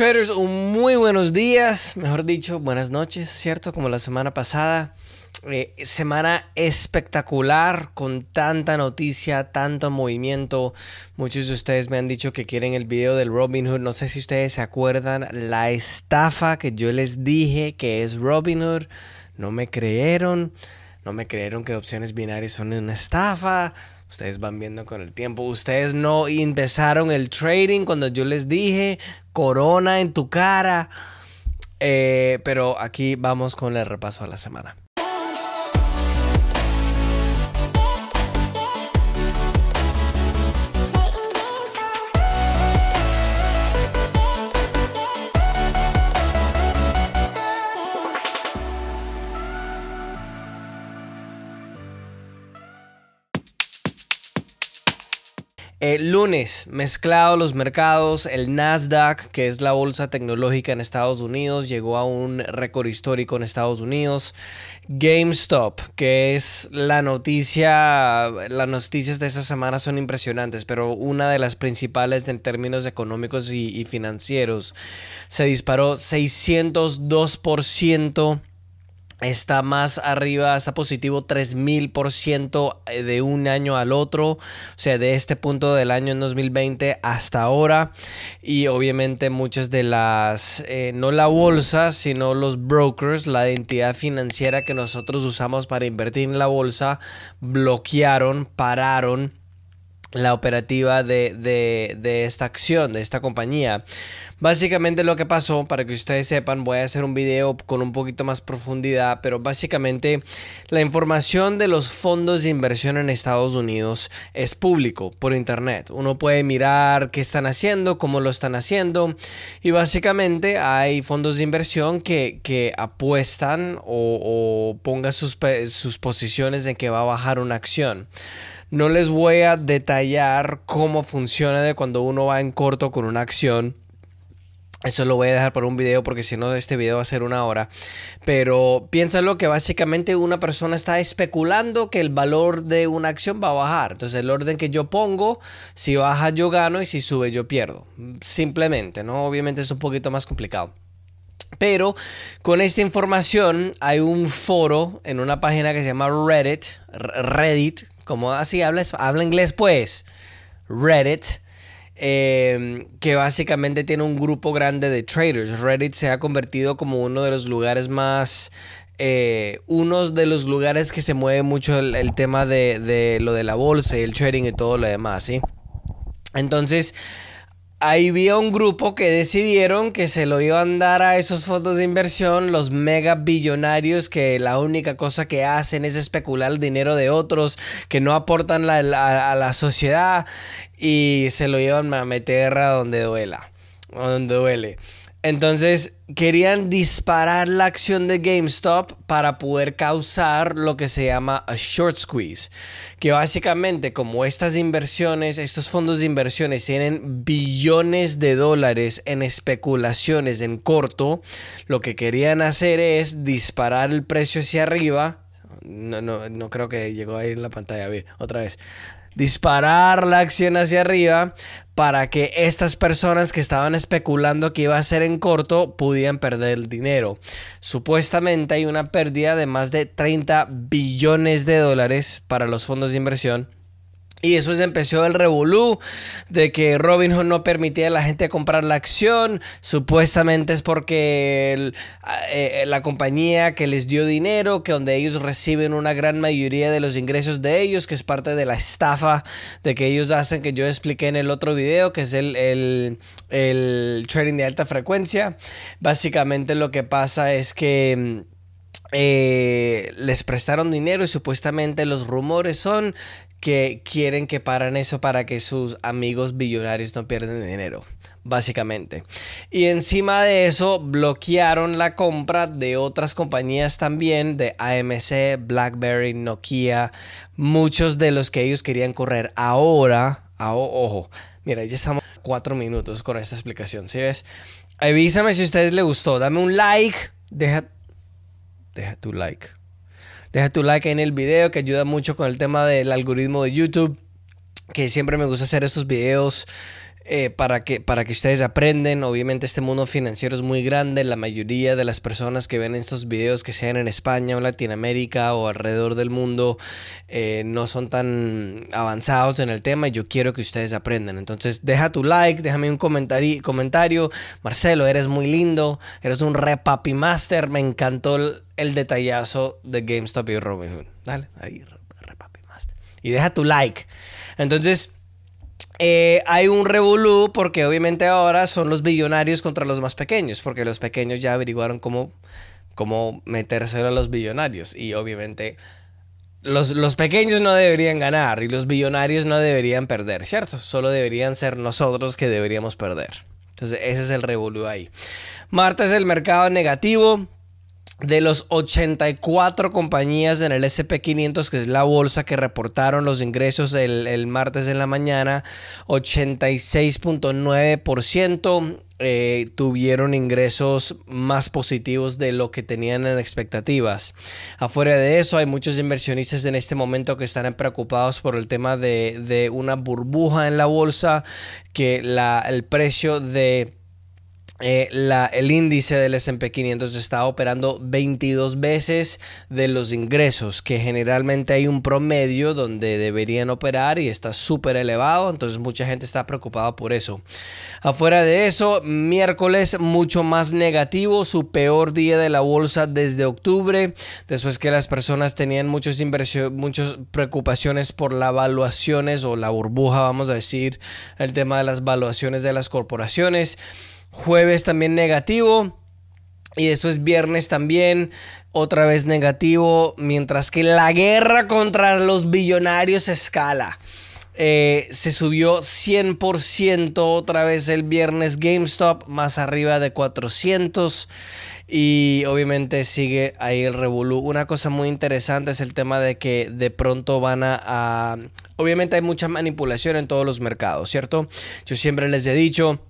Traders, un muy buenos días, mejor dicho, buenas noches, ¿cierto? Como la semana pasada. Eh, semana espectacular con tanta noticia, tanto movimiento. Muchos de ustedes me han dicho que quieren el video del Robinhood. No sé si ustedes se acuerdan la estafa que yo les dije que es Robinhood. No me creyeron. No me creyeron que opciones binarias son una estafa. Ustedes van viendo con el tiempo. Ustedes no empezaron el trading cuando yo les dije corona en tu cara. Eh, pero aquí vamos con el repaso de la semana. El lunes, mezclado los mercados, el Nasdaq, que es la bolsa tecnológica en Estados Unidos, llegó a un récord histórico en Estados Unidos. GameStop, que es la noticia, las noticias de esta semana son impresionantes, pero una de las principales en términos económicos y, y financieros, se disparó 602% está más arriba, está positivo 3000% eh, de un año al otro, o sea, de este punto del año en 2020 hasta ahora. Y obviamente muchas de las, eh, no la bolsa, sino los brokers, la entidad financiera que nosotros usamos para invertir en la bolsa, bloquearon, pararon la operativa de, esta acción, de esta compañía. Básicamente lo que pasó, para que ustedes sepan, voy a hacer un video con un poquito más profundidad, pero básicamente la información de los fondos de inversión en Estados Unidos es público por internet. Uno puede mirar qué están haciendo, cómo lo están haciendo, y básicamente hay fondos de inversión que, apuestan o, pongan sus, sus posiciones de que va a bajar una acción. No les voy a detallar cómo funciona de cuando uno va en corto con una acción. Eso lo voy a dejar por un video porque si no este video va a ser una hora. Pero piénsalo que básicamente una persona está especulando que el valor de una acción va a bajar. Entonces el orden que yo pongo, si baja yo gano y si sube yo pierdo. Simplemente, ¿no? Obviamente es un poquito más complicado. Pero con esta información hay un foro en una página que se llama Reddit, Reddit, como así ah, habla, habla inglés pues, Reddit, em, que básicamente tiene un grupo grande de traders. Reddit se ha convertido como uno de los lugares más... Eh, unos de los lugares que se mueve mucho el, tema de, de, lo de la bolsa y el trading y todo lo demás, ¿sí? Entonces, ahí había un grupo que decidieron que se lo iban a dar a esos fondos de inversión, los mega billonarios que la única cosa que hacen es especular el dinero de otros, que no aportan a la sociedad y se lo iban a meter a donde duela, a donde duele. Entonces querían disparar la acción de GameStop para poder causar lo que se llama a short squeeze, que básicamente como estas inversiones, estos fondos de inversiones tienen billones de dólares en especulaciones en corto, lo que querían hacer es disparar el precio hacia arriba no, no, no creo que llegó ahí en la pantalla. A otra vez. Disparar la acción hacia arriba para que estas personas que estaban especulando que iba a ser en corto pudieran perder el dinero. Supuestamente hay una pérdida de más de 30 billones de dólares para los fondos de inversión y eso es empezó el revolú de que Robin Hood no permitía a la gente comprar la acción. Supuestamente es porque eh, eh, la compañía que les dio dinero, que donde ellos reciben una gran mayoría de los ingresos de ellos, que es parte de la estafa de que ellos hacen, que yo expliqué en el otro video, que es el, trading de alta frecuencia. Básicamente lo que pasa es que... Mm, eh, les prestaron dinero y supuestamente los rumores son que quieren que paran eso para que sus amigos billonarios no pierden dinero, básicamente. Y encima de eso, bloquearon la compra de otras compañías también, de AMC, BlackBerry, Nokia, muchos de los que ellos querían correr. Ahora, ojo, mira, ya estamos cuatro minutos con esta explicación, ¿sí ves? Avísame si a ustedes les gustó, dame un like, deja, deja tu like. Deja tu like en el video que ayuda mucho con el tema del algoritmo de YouTube. Que siempre me gusta hacer estos videos eh, para, que, para que ustedes aprenden. Obviamente este mundo financiero es muy grande. La mayoría de las personas que ven estos videos, que sean en España o Latinoamérica o alrededor del mundo, eh, no son tan avanzados en el tema y yo quiero que ustedes aprendan. Entonces deja tu like, déjame un comentario. Marcelo, eres muy lindo, eres un papi master. Me encantó el, detallazo de GameStop y Robinhood. Dale, ahí, Y deja tu like. Entonces... Eh, hay un revolú porque obviamente ahora son los billonarios contra los más pequeños, porque los pequeños ya averiguaron cómo, cómo meterse a los billonarios y obviamente los, pequeños no deberían ganar y los billonarios no deberían perder, ¿cierto? Solo deberían ser nosotros que deberíamos perder. Entonces ese es el revolú ahí. es el mercado negativo, de los 84 compañías en el SP500, que es la bolsa que reportaron los ingresos el, martes en la mañana, 86.9% eh, tuvieron ingresos más positivos de lo que tenían en expectativas. Afuera de eso, hay muchos inversionistas en este momento que están preocupados por el tema de, una burbuja en la bolsa, que el precio de eh, el índice del S&P 500 está operando 22 veces de los ingresos, que generalmente hay un promedio donde deberían operar y está súper elevado, entonces mucha gente está preocupada por eso. Afuera de eso, miércoles mucho más negativo, su peor día de la bolsa desde octubre, después que las personas tenían muchas muchas preocupaciones por las valuaciones o la burbuja, vamos a decir, el tema de las valuaciones de las corporaciones. Jueves también negativo. Y eso es viernes también, otra vez negativo, mientras que la guerra contra los billonarios escala. Eh, se subió 100% otra vez el viernes GameStop, más arriba de 400. Y obviamente sigue ahí el revolú. Una cosa muy interesante es el tema de que de pronto van a, a... Obviamente hay mucha manipulación en todos los mercados, ¿cierto? Yo siempre les he dicho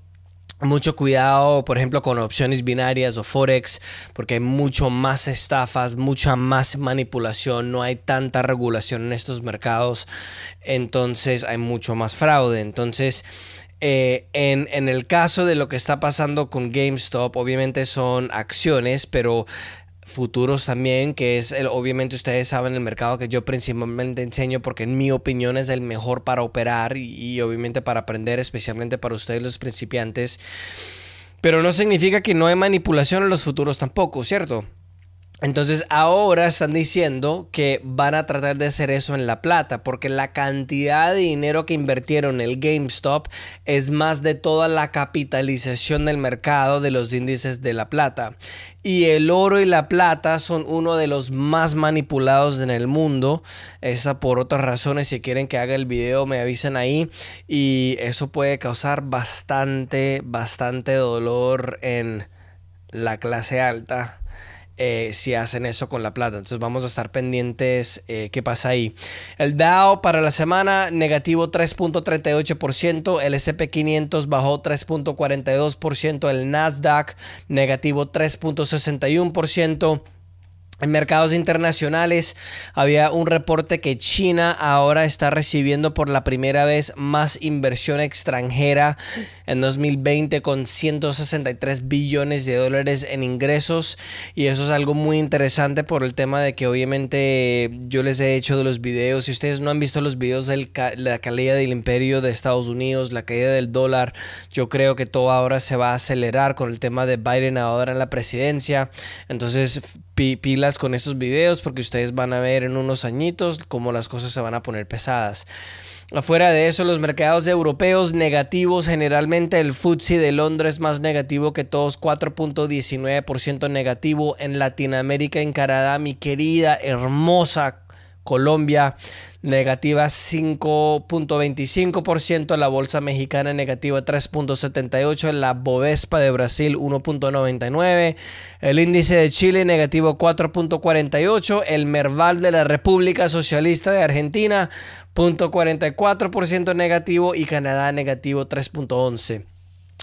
mucho cuidado, por ejemplo, con opciones binarias o forex, porque hay mucho más estafas, mucha más manipulación, no hay tanta regulación en estos mercados, entonces hay mucho más fraude. Entonces, eh, en, en, el caso de lo que está pasando con GameStop, obviamente son acciones, pero futuros también, que es el, obviamente ustedes saben el mercado que yo principalmente enseño porque en mi opinión es el mejor para operar y, y obviamente para aprender, especialmente para ustedes los principiantes. Pero no significa que no hay manipulación en los futuros tampoco, ¿cierto? Entonces ahora están diciendo que van a tratar de hacer eso en La Plata, porque la cantidad de dinero que invirtieron en el GameStop es más de toda la capitalización del mercado de los índices de La Plata. Y el oro y la plata son uno de los más manipulados en el mundo. Esa por otras razones. Si quieren que haga el video, me avisen ahí. Y eso puede causar bastante, bastante dolor en la clase alta eh, si hacen eso con la plata. Entonces vamos a estar pendientes eh, qué pasa ahí. El Dow para la semana negativo 3.38%, el SP500 bajó 3.42%, el Nasdaq negativo 3.61%. En mercados internacionales había un reporte que China ahora está recibiendo por la primera vez más inversión extranjera en 2020 con 163 billones de dólares en ingresos y eso es algo muy interesante por el tema de que obviamente yo les he hecho de los videos, si ustedes no han visto los videos de la caída del imperio de Estados Unidos, la caída del dólar, yo creo que todo ahora se va a acelerar con el tema de Biden ahora en la presidencia, entonces pila con estos videos porque ustedes van a ver en unos añitos cómo las cosas se van a poner pesadas. Afuera de eso, los mercados europeos negativos, generalmente el FTSE de Londres más negativo que todos, 4.19% negativo en Latinoamérica, en Canadá, mi querida, hermosa Colombia, negativa 5.25%, la bolsa mexicana negativa 3.78%, la Bovespa de Brasil 1.99%, el índice de Chile negativo 4.48%, el Merval de la República Socialista de Argentina 0.44% negativo y Canadá negativo 3.11%.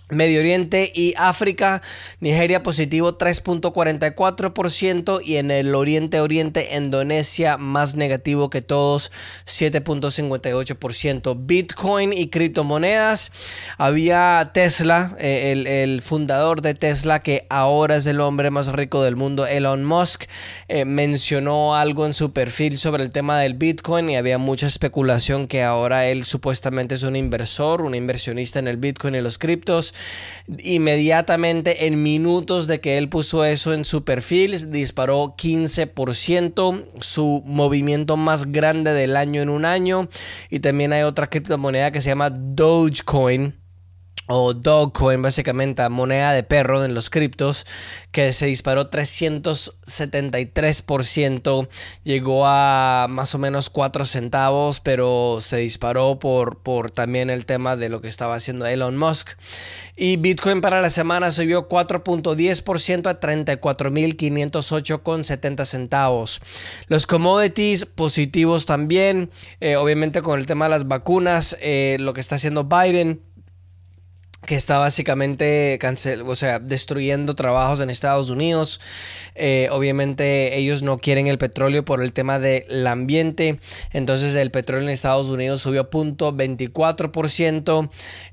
Medio Oriente y África, Nigeria positivo 3.44% y en el Oriente Oriente, Indonesia más negativo que todos 7.58%. Bitcoin y criptomonedas, había Tesla, eh, el, fundador de Tesla que ahora es el hombre más rico del mundo, Elon Musk, eh, mencionó algo en su perfil sobre el tema del Bitcoin y había mucha especulación que ahora él supuestamente es un inversor, un inversionista en el Bitcoin y los criptos inmediatamente en minutos de que él puso eso en su perfil, disparó 15%, su movimiento más grande del año en un año. Y también hay otra criptomoneda que se llama Dogecoin o Dogecoin, básicamente a moneda de perro en los criptos, que se disparó 373%, llegó a más o menos 4 centavos, pero se disparó por, por también el tema de lo que estaba haciendo Elon Musk. Y Bitcoin para la semana subió 4.10% a 34.508,70 centavos. Los commodities positivos también, eh, obviamente con el tema de las vacunas, eh, lo que está haciendo Biden que está básicamente cancel, o sea, destruyendo trabajos en Estados Unidos. Eh, obviamente ellos no quieren el petróleo por el tema del ambiente. Entonces el petróleo en Estados Unidos subió 0.24%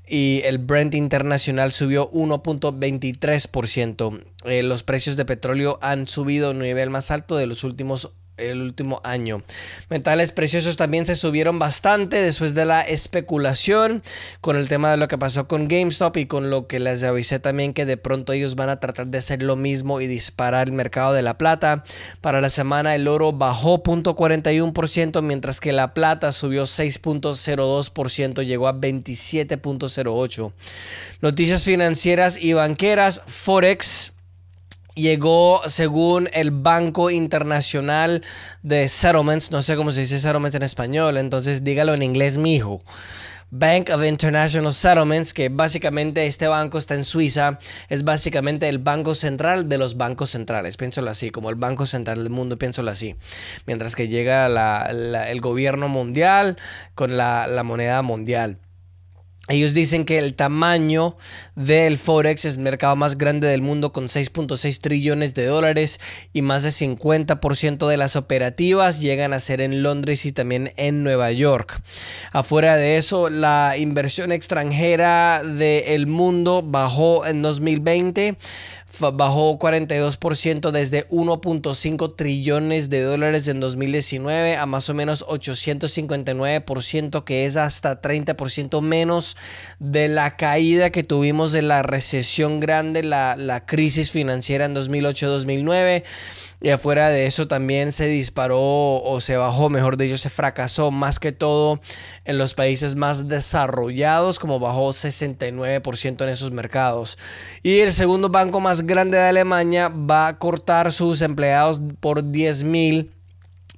y el Brent internacional subió 1.23%. Eh, los precios de petróleo han subido a un nivel más alto de los últimos el último año. Metales preciosos también se subieron bastante después de la especulación con el tema de lo que pasó con GameStop y con lo que les avisé también que de pronto ellos van a tratar de hacer lo mismo y disparar el mercado de la plata. Para la semana el oro bajó 0.41% mientras que la plata subió 6.02%, llegó a 27.08. Noticias financieras y banqueras, Forex llegó según el Banco Internacional de Settlements, no sé cómo se dice settlements en español, entonces dígalo en inglés, mijo. Bank of International Settlements, que básicamente este banco está en Suiza, es básicamente el banco central de los bancos centrales, piénsalo así, como el banco central del mundo, piénsalo así. Mientras que llega el gobierno mundial con la moneda mundial. Ellos dicen que el tamaño del Forex es el mercado más grande del mundo con 6.6 trillones de dólares y más de 50% de las operativas llegan a ser en Londres y también en Nueva York. Afuera de eso, la inversión extranjera del mundo bajó en 2020 bajó 42% desde 1.5 trillones de dólares en 2019 a más o menos 859%, que es hasta 30% menos de la caída que tuvimos de la recesión grande, la, la crisis financiera en 2008-2009. Y afuera de eso también se disparó o se bajó, mejor dicho, se fracasó más que todo en los países más desarrollados, como bajó 69% en esos mercados. Y el segundo banco más grande de Alemania va a cortar sus empleados por 10 mil,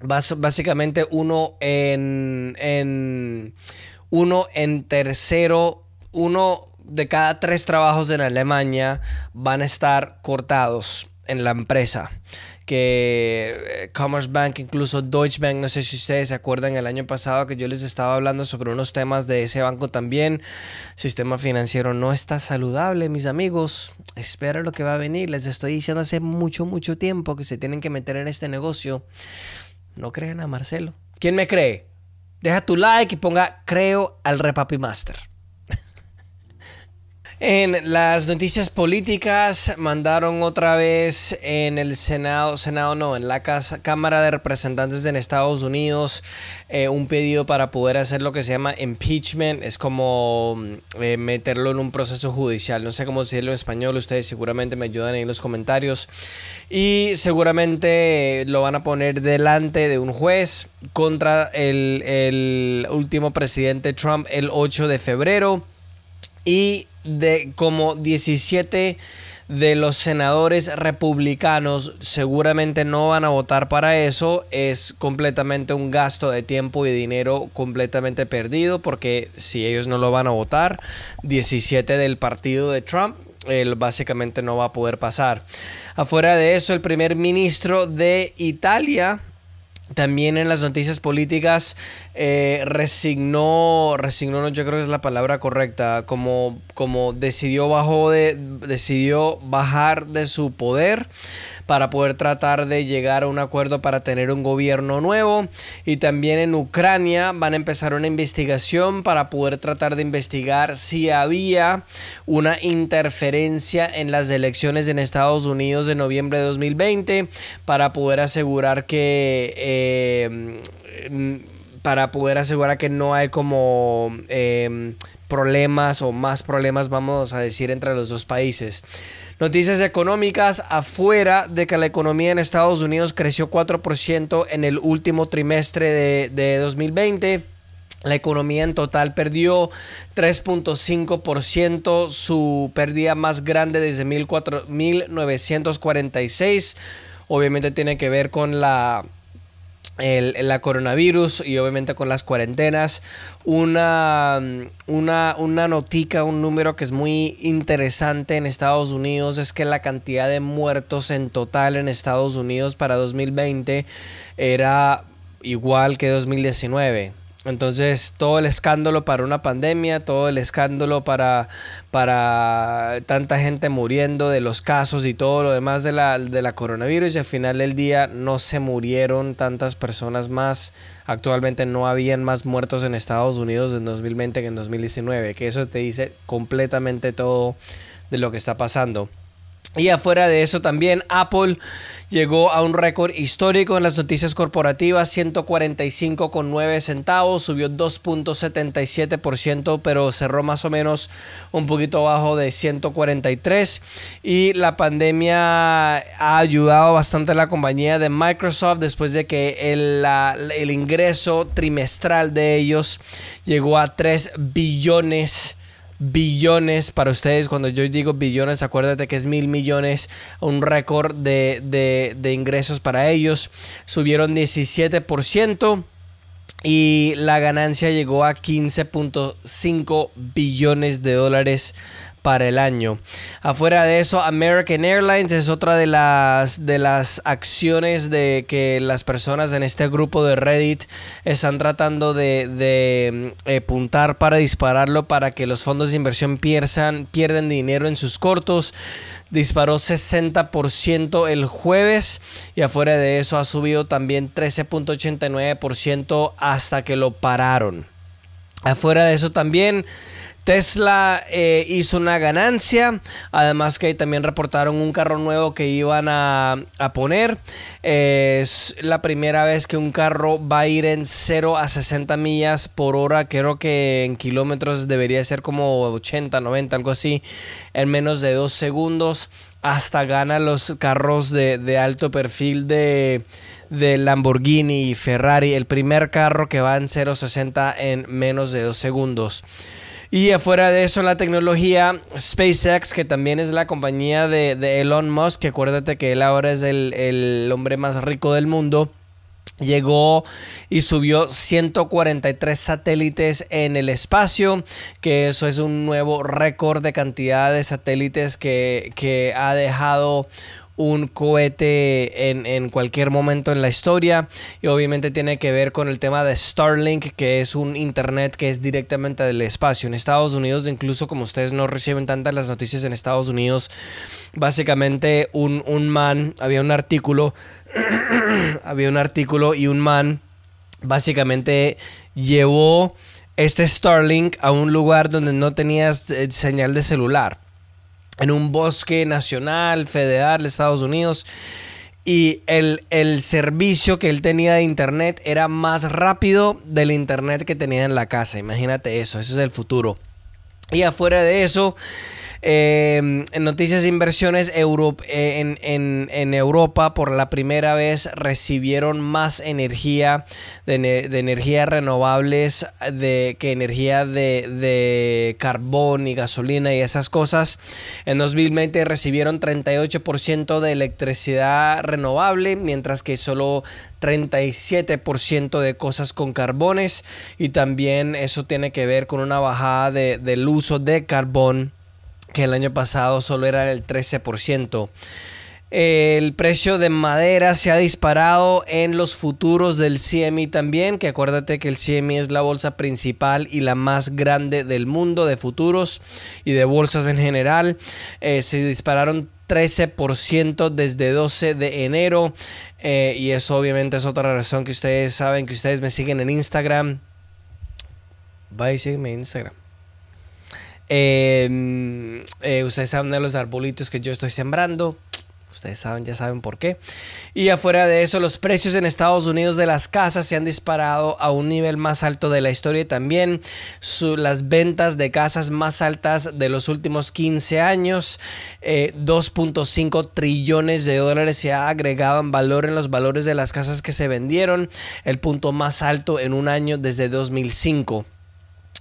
básicamente uno en, uno en tercero, uno de cada tres trabajos en Alemania van a estar cortados en la empresa que eh, Commerce Bank, incluso Deutsche Bank, no sé si ustedes se acuerdan el año pasado que yo les estaba hablando sobre unos temas de ese banco también. Sistema financiero no está saludable, mis amigos. espera lo que va a venir. Les estoy diciendo hace mucho, mucho tiempo que se tienen que meter en este negocio. No crean a Marcelo. ¿Quién me cree? Deja tu like y ponga creo al Repapi Master. En las noticias políticas mandaron otra vez en el Senado, Senado no, en la Cámara de Representantes de Estados Unidos eh, un pedido para poder hacer lo que se llama impeachment, es como mm, eh, meterlo en un proceso judicial, no sé cómo decirlo en español, ustedes seguramente me ayudan en los comentarios y seguramente lo van a poner delante de un juez contra el, el último presidente Trump el 8 de febrero y de como 17 de los senadores republicanos seguramente no van a votar para eso. Es completamente un gasto de tiempo y dinero completamente perdido porque si ellos no lo van a votar, 17 del partido de Trump él básicamente no va a poder pasar. Afuera de eso, el primer ministro de Italia también en las noticias políticas eh, resignó, resignó, no, yo creo que es la palabra correcta, como, como decidió, bajó de, decidió bajar de su poder para poder tratar de llegar a un acuerdo para tener un gobierno nuevo. Y también en Ucrania van a empezar una investigación para poder tratar de investigar si había una interferencia en las elecciones en Estados Unidos de noviembre de 2020 para poder asegurar que... Eh, eh, mm, para poder asegurar que no hay como em, problemas o más problemas, vamos a decir, entre los dos países. Noticias económicas afuera de que la economía en Estados Unidos creció 4% en el último trimestre de, de 2020. La economía en total perdió 3.5%, su pérdida más grande desde 1946. Obviamente tiene que ver con la el, la coronavirus y obviamente con las cuarentenas, una, una, una notica, un número que es muy interesante en Estados Unidos es que la cantidad de muertos en total en Estados Unidos para 2020 era igual que 2019. Entonces, todo el escándalo para una pandemia, todo el escándalo para, tanta gente muriendo de los casos y todo lo demás de la, de la coronavirus. Y al final del día no se murieron tantas personas más. Actualmente no habían más muertos en Estados Unidos en 2020 que en 2019. Que eso te dice completamente todo de lo que está pasando. Y afuera de eso también Apple llegó a un récord histórico en las noticias corporativas, 145,9 centavos, subió 2.77%, pero cerró más o menos un poquito bajo de 143. Y la pandemia ha ayudado bastante a la compañía de Microsoft después de que el, el ingreso trimestral de ellos llegó a 3 billones billones para ustedes. Cuando yo digo billones, acuérdate que es mil millones, un récord de, de ingresos para ellos. Subieron 17% y la ganancia llegó a 15.5 billones de dólares para el año. Afuera de eso, American Airlines es otra de las, de las acciones de que las personas en este grupo de Reddit están tratando de, de mm, eh, puntar para dispararlo para que los fondos de inversión pierdan, pierden dinero en sus cortos. Disparó 60% el jueves y afuera de eso ha subido también 13.89% hasta que lo pararon. Afuera de eso también Tesla eh, hizo una ganancia, además que también reportaron un carro nuevo que iban a, poner. es la primera vez que un carro va a ir en 0 a 60 millas por hora, creo que en kilómetros debería ser como 80, 90, algo así, en menos de 2 segundos. Hasta gana los carros de, alto perfil de, de Lamborghini y Ferrari, el primer carro que va en 0 a 60 en menos de 2 segundos. Y afuera de eso, la tecnología SpaceX, que también es la compañía de, Elon Musk, que acuérdate que él ahora es el, hombre más rico del mundo llegó y subió 143 satélites en el espacio, que eso es un nuevo récord de cantidad de satélites que, que ha dejado un cohete en, cualquier momento en la historia. Y obviamente tiene que ver con el tema de Starlink, que es un internet que es directamente del espacio. En Estados Unidos, incluso como ustedes no reciben tantas las noticias en Estados Unidos, básicamente un, man, había un artículo, había un artículo y un man básicamente llevó este Starlink a un lugar donde no tenías eh, señal de celular en un bosque nacional, federal, de Estados Unidos. Y el, el, servicio que él tenía de internet era más rápido del internet que tenía en la casa. Imagínate eso, ese es el futuro. Y afuera de eso, Em, en noticias de inversiones eh, en, Europa por la primera vez recibieron más energía de, energías renovables de, que energía de, carbón y gasolina y esas cosas. En 2020 recibieron 38% de electricidad renovable, mientras que solo 37% de cosas con carbones y también eso tiene que ver con una bajada del uso de carbón que el año pasado solo era el 13%. El precio de madera se ha disparado en los futuros del CME también, que acuérdate que el CME es la bolsa principal y la más grande del mundo de futuros y de bolsas en general. Eh, se dispararon 13% desde 12 de enero eh, y eso obviamente es otra razón que ustedes saben que ustedes me siguen en Instagram. Va a en Instagram. Em, eh, ustedes saben de los arbolitos que yo estoy sembrando. Ustedes saben, ya saben por qué. Y afuera de eso, los precios en Estados Unidos de las casas se han disparado a un nivel más alto de la historia. también las ventas de casas más altas de los últimos 15 años. 2.5 eh, trillones de dólares se ha agregado en valor en los valores de las casas que se vendieron. El punto más alto en un año desde 2005.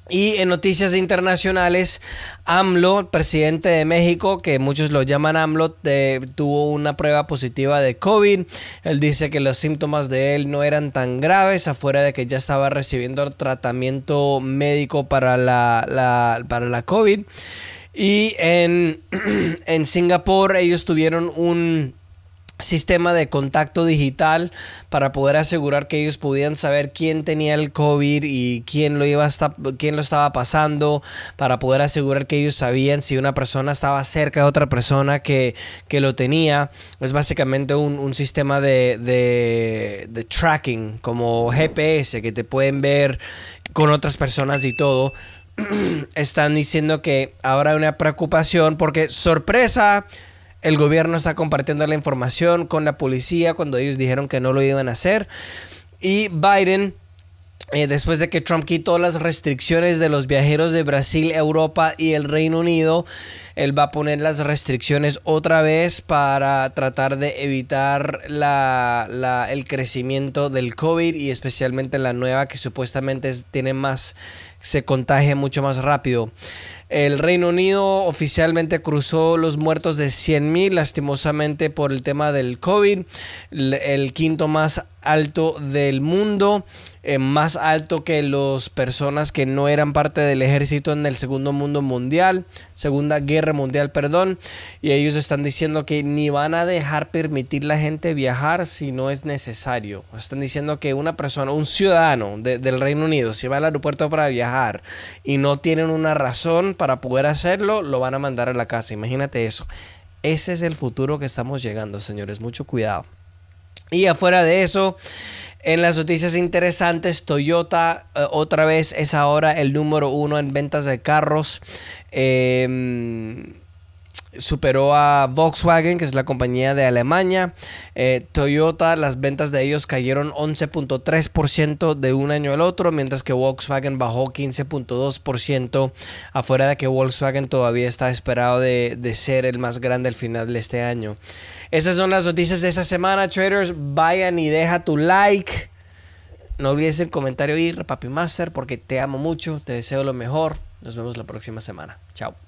Y en noticias internacionales, AMLO, presidente de México, que muchos lo llaman AMLO, tuvo una prueba positiva de COVID. Él dice que los síntomas de él no eran tan graves, afuera de que ya estaba recibiendo tratamiento médico para la, para la COVID. Y en Singapur ellos tuvieron un sistema de contacto digital para poder asegurar que ellos pudieran saber quién tenía el COVID y quién lo iba hasta, quién lo estaba pasando, para poder asegurar que ellos sabían si una persona estaba cerca de otra persona que, lo tenía. Es básicamente un, sistema de, de, de tracking, como GPS, que te pueden ver con otras personas y todo están diciendo que ahora hay una preocupación porque sorpresa, el gobierno está compartiendo la información con la policía cuando ellos dijeron que no lo iban a hacer. Y Biden eh, después de que Trump quitó las restricciones de los viajeros de Brasil, Europa y el Reino Unido, él va a poner las restricciones otra vez para tratar de evitar el crecimiento del COVID y especialmente la nueva que supuestamente tiene más se contagie mucho más rápido. El Reino Unido oficialmente cruzó los muertos de 100.000, lastimosamente por el tema del COVID, el, quinto más alto del mundo, eh, más alto que las personas que no eran parte del ejército en el Segundo Mundo Mundial, Segunda Guerra Mundial, perdón, y ellos están diciendo que ni van a dejar permitir la gente viajar si no es necesario. Están diciendo que una persona, un ciudadano del Reino Unido, si va al aeropuerto para viajar, y no tienen una razón para poder hacerlo, lo van a mandar a la casa. Imagínate eso. Ese es el futuro que estamos llegando, señores. Mucho cuidado. Y afuera de eso, en las noticias interesantes, Toyota eh, otra vez es ahora el número uno en ventas de carros. Eh, superó a Volkswagen, que es la compañía de Alemania. Eh, Toyota, las ventas de ellos cayeron 11.3% de un año al otro, mientras que Volkswagen bajó 15.2%, afuera de que Volkswagen todavía está esperado de, ser el más grande al final de este año. Esas son las noticias de esta semana, traders. Vayan y deja tu like. No olvides el comentario y ir, Papi Master, porque te amo mucho, te deseo lo mejor. Nos vemos la próxima semana. Chao.